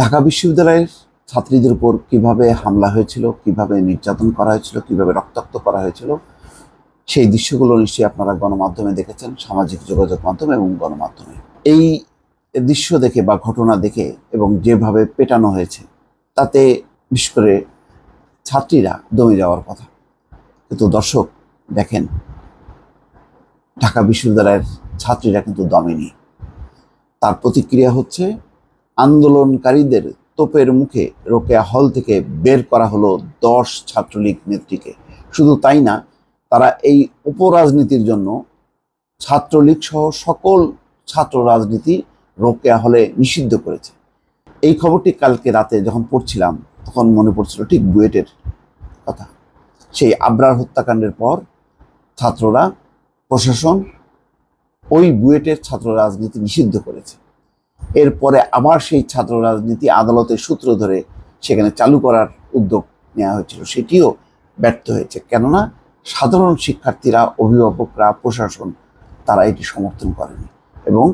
ঢাকা বিশ্ববিদ্যালয়ের ছাত্রীদের উপর কিভাবে হামলা হয়েছিল কিভাবে নির্যাতন করা হয়েছিল কিভাবে রক্তাক্ত করা হয়েছিল সেই দৃশ্যগুলো নিশ্চয়ই আপনারা গণমাধ্যমে দেখেছেন সামাজিক যোগাযোগ মাধ্যমে এবং গণমাধ্যমে এই দৃশ্য দেখে বা ঘটনা দেখে এবং যেভাবে পেটানো হয়েছে তাতে বিশেষ করে ছাত্রীরা দমে যাওয়ার কথা কিন্তু দর্শক দেখেন ঢাকা বিশ্ববিদ্যালয়ের ছাত্রীরা কিন্তু দমেনি তার প্রতিক্রিয়া হচ্ছে আন্দোলনকারীদের তোপের মুখে রোকেয়া হল থেকে বের করা হলো দশ ছাত্রলীগ নেত্রীকে শুধু তাই না তারা এই উপরাজনীতির জন্য ছাত্রলীগ সহ সকল ছাত্র রাজনীতি রোকেয়া হলে নিষিদ্ধ করেছে এই খবরটি কালকে রাতে যখন পড়ছিলাম তখন মনে পড়ছিল ঠিক বুয়েটের কথা সেই আব্রার হত্যাকাণ্ডের পর ছাত্ররা প্রশাসন ওই বুয়েটের ছাত্র রাজনীতি নিষিদ্ধ করেছে এরপরে আবার সেই ছাত্র রাজনীতি আদালতের সূত্র ধরে সেখানে চালু করার উদ্যোগ নেওয়া হয়েছিল সেটিও ব্যর্থ হয়েছে কেননা সাধারণ শিক্ষার্থীরা অভিভাবকরা প্রশাসন তারা এটি সমর্থন করেনি এবং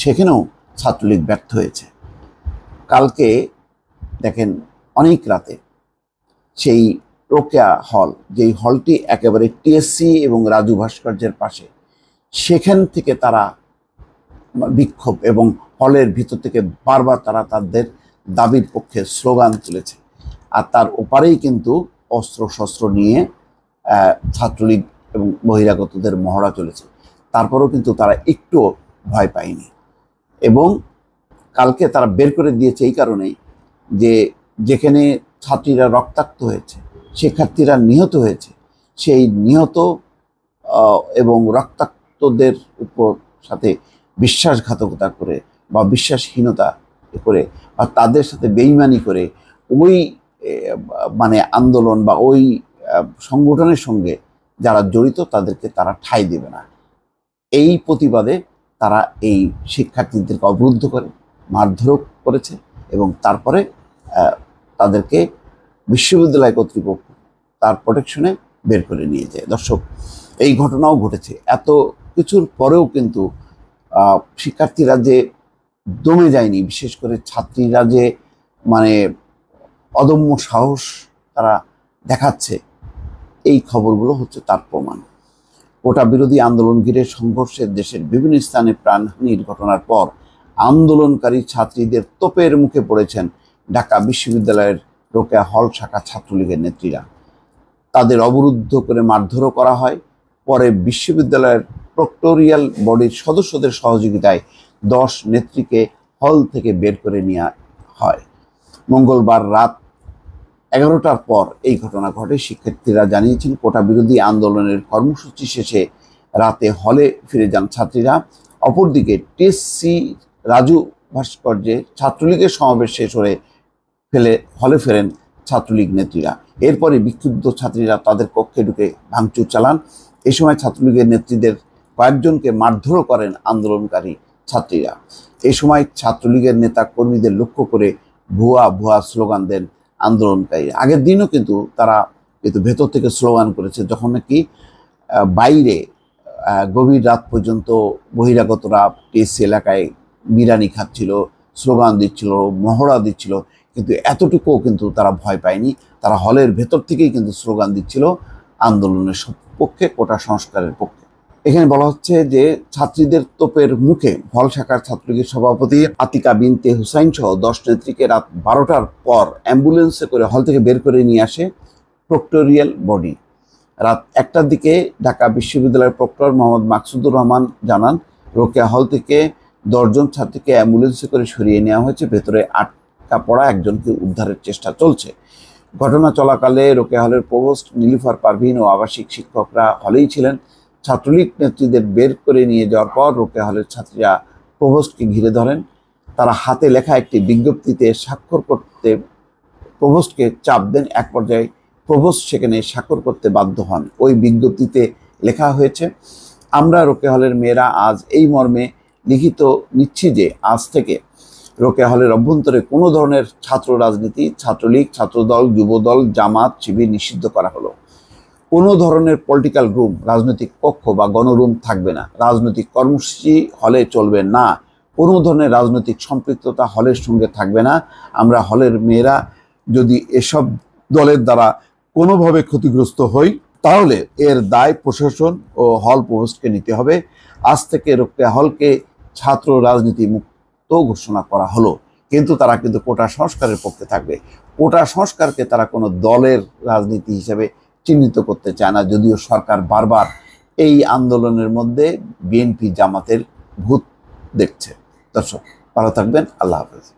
সেখানেও ছাত্রলীগ ব্যর্থ হয়েছে কালকে দেখেন অনেক রাতে সেই রোকেয়া হল যেই হলটি একেবারে টিএসসি এবং রাজু ভাস্কর্যের পাশে সেখান থেকে তারা বিক্ষোভ এবং হলের ভিতর থেকে বারবার তারা তাদের দাবির পক্ষে স্লোগান তুলেছে আর তার ওপারেই কিন্তু অস্ত্র শস্ত্র নিয়ে ছাত্রলীগ এবং বহিরাগতদের মহড়া চলেছে তারপরেও কিন্তু তারা একটু ভয় পায়নি এবং কালকে তারা বের করে দিয়েছে এই কারণেই যে যেখানে ছাত্রীরা রক্তাক্ত হয়েছে শিক্ষার্থীরা নিহত হয়েছে সেই নিহত এবং রক্তাক্তদের উপর সাথে বিশ্বাসঘাতকতা করে বা বিশ্বাসহীনতা করে বা তাদের সাথে বেইমানি করে ওই মানে আন্দোলন বা ওই সংগঠনের সঙ্গে যারা জড়িত তাদেরকে তারা ঠাঁই দেবে না এই প্রতিবাদে তারা এই শিক্ষার্থীদেরকে অবরুদ্ধ করে মারধর করেছে এবং তারপরে তাদেরকে বিশ্ববিদ্যালয় কর্তৃপক্ষ তার প্রোটেকশনে বের করে নিয়ে যায় দর্শক এই ঘটনাও ঘটেছে এত কিছুর পরেও কিন্তু শিক্ষার্থীরা যে দমে যায়নি বিশেষ করে ছাত্রীরা যে মানে অদম্য সাহস তারা দেখাচ্ছে এই খবরগুলো হচ্ছে তার প্রমাণ কোটা বিরোধী আন্দোলন ঘিরে সংঘর্ষে দেশের বিভিন্ন স্থানে প্রাণহানির ঘটনার পর আন্দোলনকারী ছাত্রীদের তোপের মুখে পড়েছেন ঢাকা বিশ্ববিদ্যালয়ের রোকেয়া হল শাখা ছাত্রলীগের নেত্রীরা তাদের অবরুদ্ধ করে মারধরও করা হয় পরে বিশ্ববিদ্যালয়ের প্রক্টোরিয়াল বডির সদস্যদের সহযোগিতায় দশ নেত্রীকে হল থেকে বের করে নেওয়া হয় মঙ্গলবার রাত এগারোটার পর এই ঘটনা ঘটে শিক্ষার্থীরা জানিয়েছেন কোটা বিরোধী আন্দোলনের কর্মসূচি শেষে রাতে হলে ফিরে যান ছাত্রীরা অপরদিকে টিএসসি রাজু ভাস্কর্যে ছাত্রলীগের সমাবেশ শেষ হয়ে ফেলে হলে ফেরেন ছাত্রলীগ নেত্রীরা এরপরে বিক্ষুব্ধ ছাত্রীরা তাদের কক্ষে ঢুকে ভাঙচুর চালান এ সময় ছাত্রলীগের নেত্রীদের কয়েকজনকে মারধরও করেন আন্দোলনকারী ছাত্রীরা এ সময় ছাত্রলীগের নেতা কর্মীদের লক্ষ্য করে ভুয়া ভুয়া স্লোগান দেন আন্দোলনকারী আগের দিনও কিন্তু তারা কিন্তু ভেতর থেকে স্লোগান করেছে যখন নাকি বাইরে গভীর রাত পর্যন্ত বহিরাগতরা টেস্ট এলাকায় বিরানি খাচ্ছিল স্লোগান দিচ্ছিল মহড়া দিচ্ছিল কিন্তু এতটুকুও কিন্তু তারা ভয় পায়নি তারা হলের ভেতর থেকেই কিন্তু স্লোগান দিচ্ছিল আন্দোলনের পক্ষে কোটা সংস্কারের পক্ষে এখানে বলা হচ্ছে যে ছাত্রীদের তোপের মুখে ভল শাখার ছাত্রলীগের সভাপতি আতিকা বিনতে হুসাইন সহ দশ নেত্রীকে রাত বারোটার পর অ্যাম্বুলেন্সে করে হল থেকে বের করে নিয়ে আসে প্রক্টোরিয়াল বডি রাত একটার দিকে ঢাকা বিশ্ববিদ্যালয়ের প্রক্টর মোহাম্মদ মাকসুদুর রহমান জানান রোকেয়া হল থেকে দশজন ছাত্রীকে অ্যাম্বুলেন্সে করে সরিয়ে নেওয়া হয়েছে ভেতরে আটকা পড়া একজনকে উদ্ধারের চেষ্টা চলছে ঘটনা চলাকালে রোকেয়া হলের প্রভোস্ট নীলিফার পারভিন ও আবাসিক শিক্ষকরা হলেই ছিলেন ছাত্রলীগ নেত্রীদের বের করে নিয়ে যাওয়ার পর রোকে হলের ছাত্রীরা প্রভোস্টকে ঘিরে ধরেন তারা হাতে লেখা একটি বিজ্ঞপ্তিতে স্বাক্ষর করতে প্রভোস্টকে চাপ দেন এক পর্যায়ে প্রভোস্ট সেখানে স্বাক্ষর করতে বাধ্য হন ওই বিজ্ঞপ্তিতে লেখা হয়েছে আমরা রোকে হলের মেয়েরা আজ এই মর্মে লিখিত নিচ্ছি যে আজ থেকে রোকে হলের অভ্যন্তরে কোনো ধরনের ছাত্র রাজনীতি ছাত্রলীগ ছাত্রদল যুবদল জামাত শিবির নিষিদ্ধ করা হলো কোনো ধরনের পলিটিক্যাল রুম রাজনৈতিক কক্ষ বা গণরুম থাকবে না রাজনৈতিক কর্মসূচি হলে চলবে না কোনো ধরনের রাজনৈতিক সম্পৃক্ততা হলের সঙ্গে থাকবে না আমরা হলের মেয়েরা যদি এসব দলের দ্বারা কোনোভাবে ক্ষতিগ্রস্ত হই তাহলে এর দায় প্রশাসন ও হল প্রভোস্টকে নিতে হবে আজ থেকে রোকয়া হলকে ছাত্র রাজনীতি মুক্ত ঘোষণা করা হলো কিন্তু তারা কিন্তু কোটা সংস্কারের পক্ষে থাকবে কোটা সংস্কারকে তারা কোনো দলের রাজনীতি হিসেবে চিহ্নিত করতে চায় না যদিও সরকার বারবার এই আন্দোলনের মধ্যে বিএনপি জামাতের ভূত দেখছে দর্শক ভালো থাকবেন আল্লাহ হাফেজ